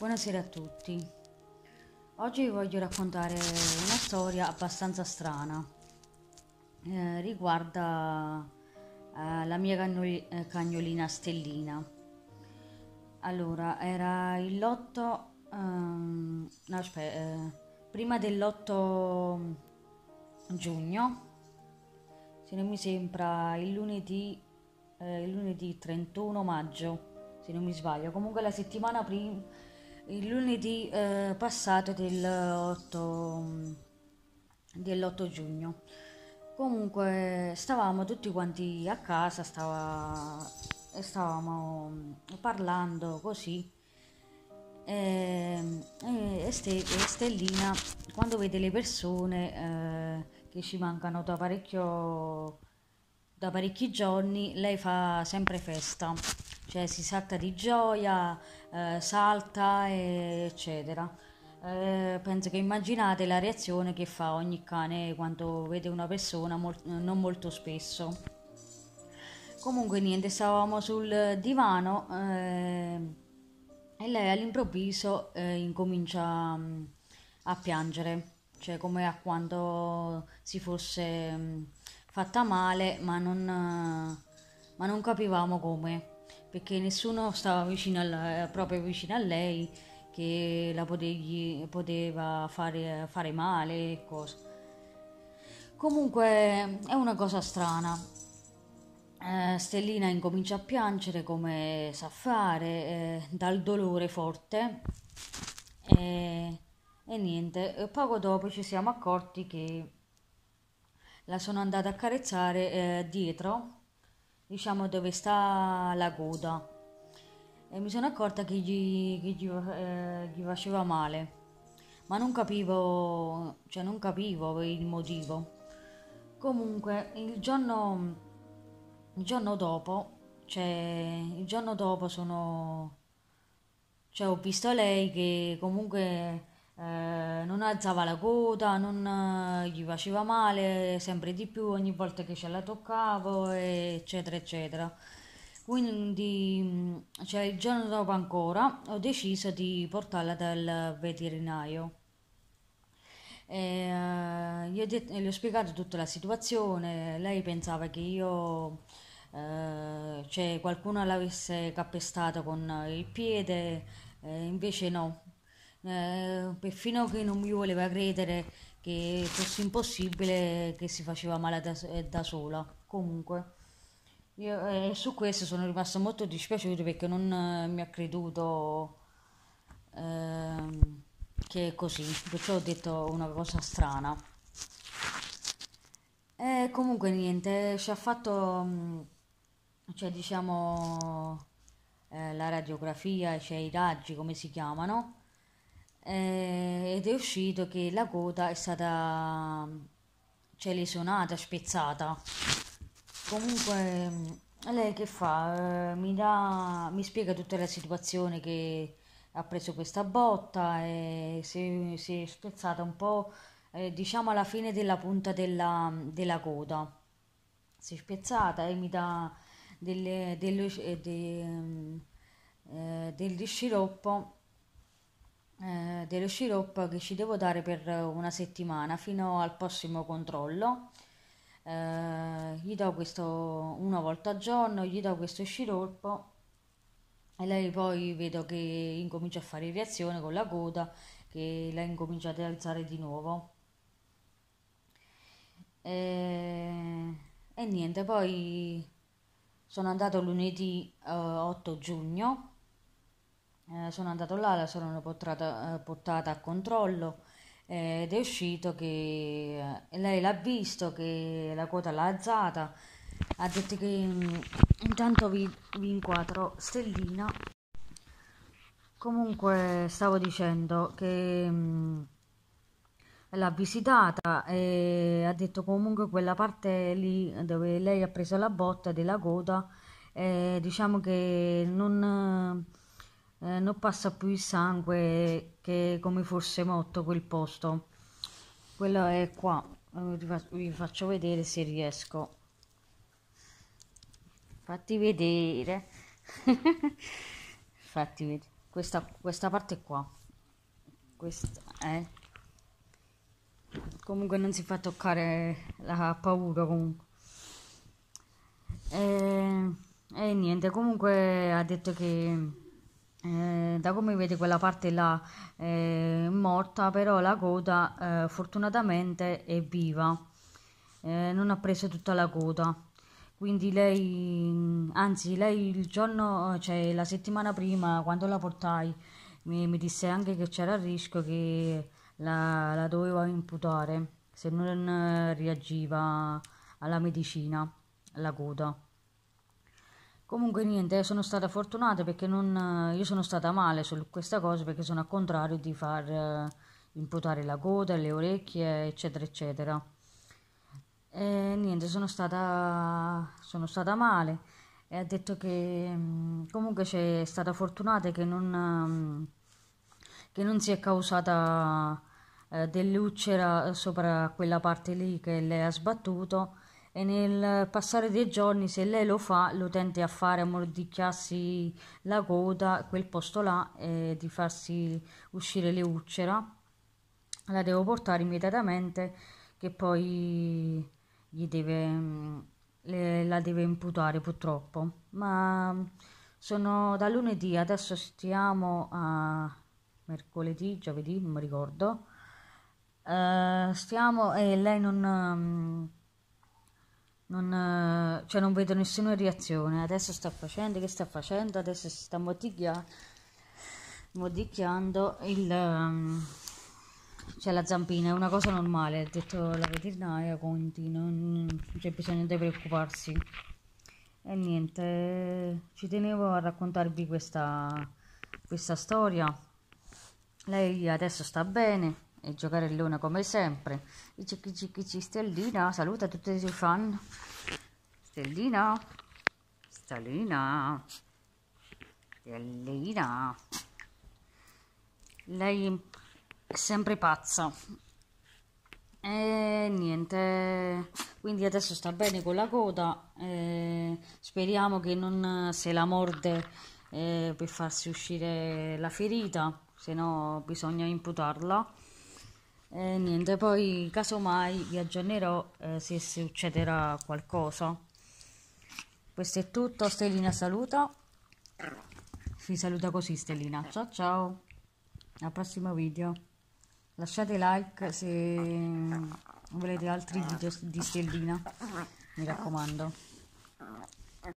Buonasera a tutti. Oggi vi voglio raccontare una storia abbastanza strana. Eh, riguarda eh, la mia cagnoli- eh, cagnolina Stellina. Allora, era il lotto... Ehm, no, aspetta, eh, prima dell'8 giugno, se non mi sembra il lunedì, eh, il lunedì 31 maggio, se non mi sbaglio. Comunque la settimana prima il lunedì eh, passato del 8, dell'8 giugno. Comunque stavamo tutti quanti a casa, stava, stavamo parlando così. Ehm, eh, e, e, e, Stellina, quando vede le persone eh, che ci mancano da, da parecchi giorni, lei fa sempre festa cioè si salta di gioia, eh, salta, e eccetera. Eh, penso che immaginate la reazione che fa ogni cane quando vede una persona molt- non molto spesso. Comunque niente, stavamo sul divano eh, e lei all'improvviso eh, incomincia mm, a piangere, cioè come a quando si fosse mh, mm, fatta male ma non, ma non capivamo come perché nessuno stava vicino alla, proprio vicino a lei che la potegli, poteva fare, fare male e cose. Comunque è una cosa strana. Eh, Stellina incomincia a piangere come sa fare, eh, dal dolore forte. E, e niente, poco dopo ci siamo accorti che la sono andata a carezzare eh, dietro diciamo dove sta la coda e mi sono accorta che gli, che gli, eh, gli faceva male ma non capivo cioè non capivo il motivo comunque il giorno il giorno dopo cioè il giorno dopo sono cioè ho visto lei che comunque eh, non alzava la coda, non eh, gli faceva male sempre di più ogni volta che ce la toccavo, eccetera, eccetera. Quindi mm, cioè, il giorno dopo ancora ho deciso di portarla dal veterinario. E, uh, gli, ho detto, gli, ho spiegato tutta la situazione, lei pensava che io, uh, cioè qualcuno l'avesse cappestata con il piede, eh, invece no, eh, perfino che non mi voleva credere che fosse impossibile che si faceva male da, eh, da sola. Comunque, io, eh, su questo sono rimasto molto dispiaciuto perché non eh, mi ha creduto ehm, che è così, perciò ho detto una cosa strana. E comunque niente, ci ha fatto, mm, cioè diciamo, eh, la radiografia, cioè i raggi come si chiamano, eh, ed è uscito che la coda è stata mm, cioè, lesionata, spezzata. Comunque mm, lei che fa? Eh, mi, dà, mi spiega tutta la situazione che ha preso questa botta e si, si è spezzata un po', eh, diciamo alla fine della punta della, mm, della, coda. Si è spezzata e mi dà delle, dello, eh, de, eh, del di sciroppo eh, dello sciroppo che ci devo dare per una settimana fino al prossimo controllo. Eh, gli do questo una volta al giorno, gli do questo sciroppo e lei poi vedo che incomincia a fare reazione con la coda che la incomincia ad alzare di nuovo. E, eh, e niente, poi sono andato lunedì eh, 8 giugno eh, sono andato là, la sono portata, eh, portata a controllo eh, ed è uscito che lei l'ha visto, che la quota l'ha alzata, ha detto che mm, intanto vi, vi inquadro stellina. Comunque stavo dicendo che mm, l'ha visitata e ha detto comunque quella parte lì dove lei ha preso la botta della coda, eh, diciamo che non eh, non passa più il sangue che come fosse morto quel posto quello è qua vi faccio vedere se riesco fatti vedere fatti vedere questa, questa parte qua questa è eh. comunque non si fa toccare la paura comunque e, eh, e niente comunque ha detto che eh, da come vede quella parte là è eh, morta, però la coda eh, fortunatamente è viva, eh, non ha preso tutta la coda. Quindi lei, anzi lei il giorno, cioè la settimana prima quando la portai mi, mi disse anche che c'era il rischio che la, la doveva imputare se non eh, reagiva alla medicina, alla coda. Comunque niente, eh, sono stata fortunata perché non, eh, io sono stata male su questa cosa perché sono a contrario di far eh, imputare la coda, le orecchie, eccetera, eccetera. E niente, sono stata, sono stata male e ha detto che mm, comunque c'è stata fortunata che non, mm, che non si è causata eh, dell'uccera sopra quella parte lì che le ha sbattuto e nel passare dei giorni se lei lo fa lo tende a fare a mordicchiarsi la coda quel posto là e di farsi uscire le ulcera la devo portare immediatamente che poi gli deve le, la deve imputare purtroppo ma sono da lunedì adesso stiamo a mercoledì giovedì non mi ricordo uh, stiamo e lei non um, non, eh, cioè non vedo nessuna reazione. Adesso sta facendo, che sta facendo? Adesso si sta modicchia- modicchiando il, um, cioè la zampina, è una cosa normale, ha detto la veterinaria Conti, non, non c'è bisogno di preoccuparsi. E niente, ci tenevo a raccontarvi questa, questa storia. Lei adesso sta bene e giocare il luna come sempre. I cicchi cicchi ci Stellina, saluta tutti i suoi fan. Stellina, Stellina, Stellina. Lei è sempre pazza. E niente, quindi adesso sta bene con la coda. Eh, speriamo che non se la morde eh, per farsi uscire la ferita, se no bisogna imputarla. E niente, poi casomai vi aggiornerò eh, se succederà qualcosa. Questo è tutto, Stellina saluta. Si saluta così Stellina. Ciao ciao, al prossimo video. Lasciate like se volete altri video di Stellina, mi raccomando.